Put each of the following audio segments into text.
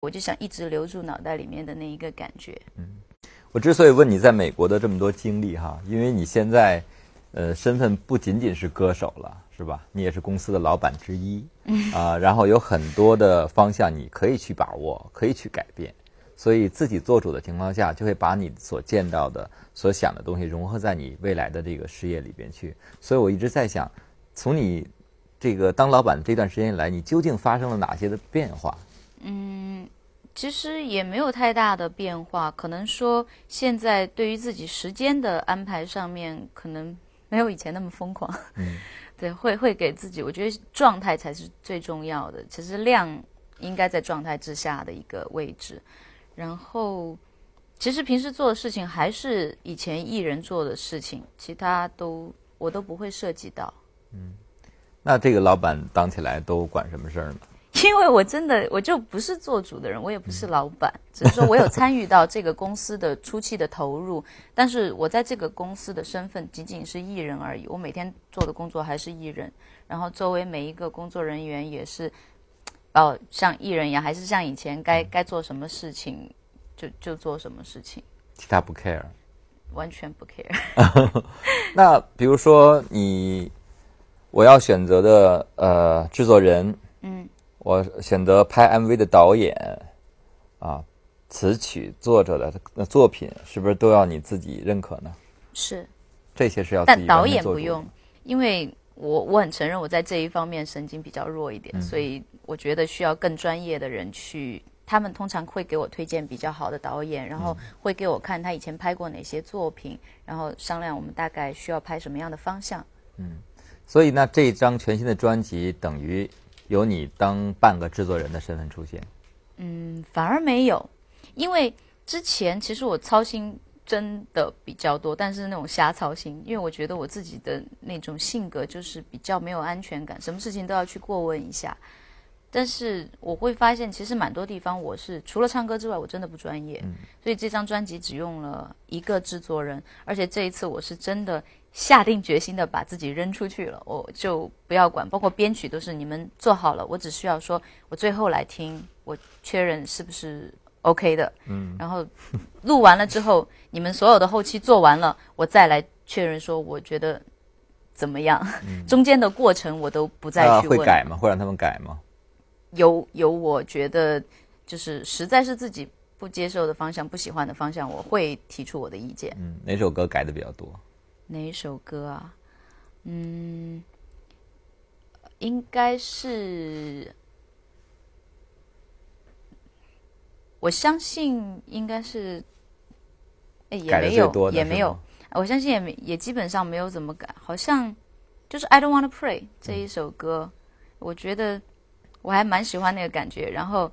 我就想一直留住脑袋里面的那一个感觉。嗯，我之所以问你在美国的这么多经历哈，因为你现在，呃，身份不仅仅是歌手了，是吧？你也是公司的老板之一，啊，然后有很多的方向你可以去把握，可以去改变，所以自己做主的情况下，就会把你所见到的、所想的东西融合在你未来的这个事业里边去。所以我一直在想，从你这个当老板这段时间以来，你究竟发生了哪些的变化？嗯。其实也没有太大的变化，可能说现在对于自己时间的安排上面，可能没有以前那么疯狂。嗯，对，会会给自己，我觉得状态才是最重要的。其实量应该在状态之下的一个位置。然后，其实平时做的事情还是以前艺人做的事情，其他都我都不会涉及到。嗯，那这个老板当起来都管什么事儿呢？因为我真的，我就不是做主的人，我也不是老板，只是说我有参与到这个公司的初期的投入，但是我在这个公司的身份仅仅是艺人而已。我每天做的工作还是艺人，然后作为每一个工作人员也是，哦，像艺人一样，还是像以前该该做什么事情就就做什么事情。其他不 care，完全不 care。那比如说你，我要选择的呃制作人，嗯。我选择拍 MV 的导演，啊，词曲作者的那作品是不是都要你自己认可呢？是，这些是要。但导演不用，因为我我很承认我在这一方面神经比较弱一点，所以我觉得需要更专业的人去。他们通常会给我推荐比较好的导演，然后会给我看他以前拍过哪些作品，然后商量我们大概需要拍什么样的方向。嗯，所以呢，这张全新的专辑等于。有你当半个制作人的身份出现，嗯，反而没有，因为之前其实我操心真的比较多，但是那种瞎操心，因为我觉得我自己的那种性格就是比较没有安全感，什么事情都要去过问一下。但是我会发现，其实蛮多地方我是除了唱歌之外，我真的不专业，所以这张专辑只用了一个制作人，而且这一次我是真的。下定决心的把自己扔出去了，我就不要管，包括编曲都是你们做好了，我只需要说，我最后来听，我确认是不是 OK 的。嗯。然后录完了之后，你们所有的后期做完了，我再来确认说我觉得怎么样。嗯。中间的过程我都不再去问。会改吗？会让他们改吗？有有，我觉得就是实在是自己不接受的方向、不喜欢的方向，我会提出我的意见。嗯。哪首歌改的比较多？哪一首歌啊？嗯，应该是，我相信应该是，哎也没有也没有，我相信也没也基本上没有怎么改。好像就是《I Don't w a n n a Pray》这一首歌，我觉得我还蛮喜欢那个感觉。然后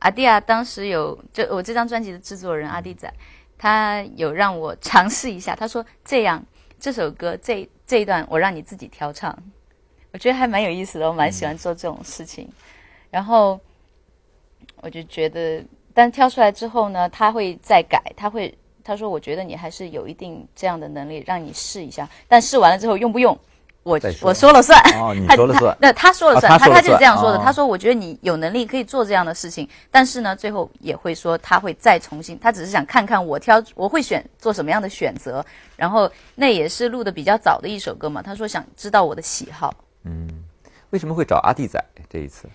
阿迪啊，当时有就我这张专辑的制作人阿迪仔，他有让我尝试一下，他说这样。这首歌这这一段我让你自己挑唱，我觉得还蛮有意思的，我蛮喜欢做这种事情。然后我就觉得，但挑出来之后呢，他会再改，他会他说，我觉得你还是有一定这样的能力，让你试一下。但试完了之后用不用？我我说了算，他他他说了算，他他就是这样说的。他说：“我觉得你有能力可以做这样的事情，但是呢，最后也会说他会再重新。他只是想看看我挑，我会选做什么样的选择。然后那也是录的比较早的一首歌嘛。他说想知道我的喜好。嗯，为什么会找阿弟仔这一次？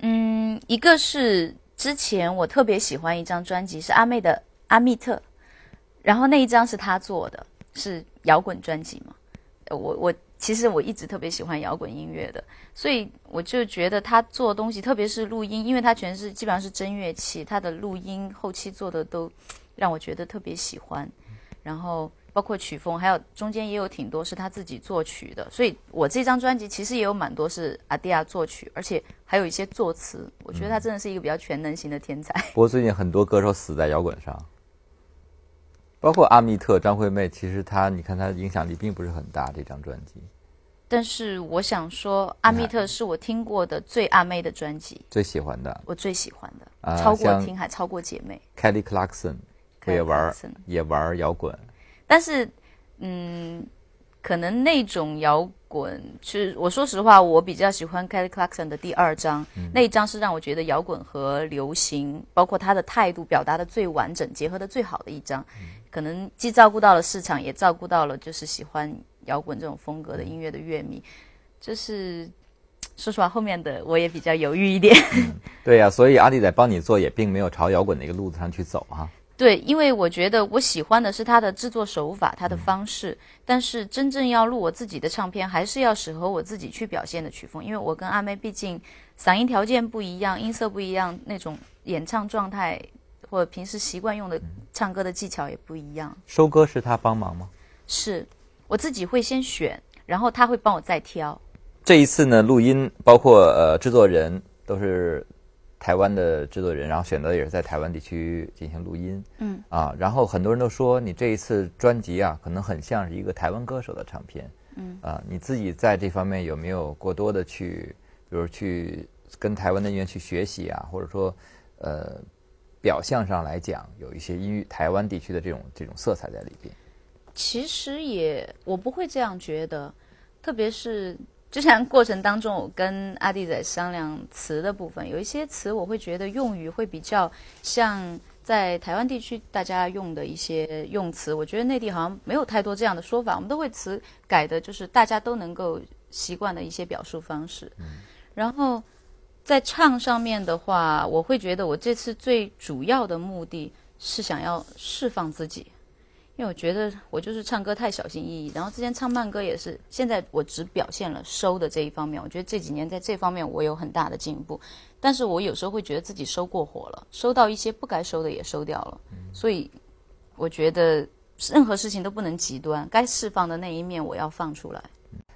嗯，一个是之前我特别喜欢一张专辑，是阿妹的《阿密特》，然后那一张是他做的，是摇滚专辑嘛。我我其实我一直特别喜欢摇滚音乐的，所以我就觉得他做东西，特别是录音，因为他全是基本上是真乐器，他的录音后期做的都让我觉得特别喜欢。然后包括曲风，还有中间也有挺多是他自己作曲的，所以我这张专辑其实也有蛮多是阿迪亚作曲，而且还有一些作词。我觉得他真的是一个比较全能型的天才。不过最近很多歌手死在摇滚上。包括阿密特、张惠妹，其实她你看她的影响力并不是很大。这张专辑，但是我想说，阿密特是我听过的最阿妹的专辑，最喜欢的，我最喜欢的，超过听海，超过姐妹。Kelly Clarkson 也玩也玩摇滚，但是嗯，可能那种摇滚，其实我说实话，我比较喜欢 Kelly Clarkson 的第二张，那一张是让我觉得摇滚和流行，包括他的态度表达的最完整，结合的最好的一张。可能既照顾到了市场，也照顾到了就是喜欢摇滚这种风格的音乐的乐迷。这是说实话，后面的我也比较犹豫一点。对呀，所以阿弟在帮你做，也并没有朝摇滚的一个路子上去走啊。对，因为我觉得我喜欢的是他的制作手法、他的方式。但是真正要录我自己的唱片，还是要适合我自己去表现的曲风。因为我跟阿妹毕竟嗓音条件不一样，音色不一样，那种演唱状态。或者平时习惯用的唱歌的技巧也不一样。收歌是他帮忙吗？是，我自己会先选，然后他会帮我再挑。这一次呢，录音包括呃制作人都是台湾的制作人，然后选择也是在台湾地区进行录音。嗯啊，然后很多人都说你这一次专辑啊，可能很像是一个台湾歌手的唱片。嗯啊，你自己在这方面有没有过多的去，比如去跟台湾的音乐去学习啊，或者说呃。表象上来讲，有一些因台湾地区的这种这种色彩在里边。其实也，我不会这样觉得。特别是之前过程当中，我跟阿弟仔商量词的部分，有一些词我会觉得用语会比较像在台湾地区大家用的一些用词。我觉得内地好像没有太多这样的说法，我们都会词改的就是大家都能够习惯的一些表述方式。嗯，然后。在唱上面的话，我会觉得我这次最主要的目的是想要释放自己，因为我觉得我就是唱歌太小心翼翼。然后之前唱慢歌也是，现在我只表现了收的这一方面。我觉得这几年在这方面我有很大的进步，但是我有时候会觉得自己收过火了，收到一些不该收的也收掉了。所以我觉得任何事情都不能极端，该释放的那一面我要放出来。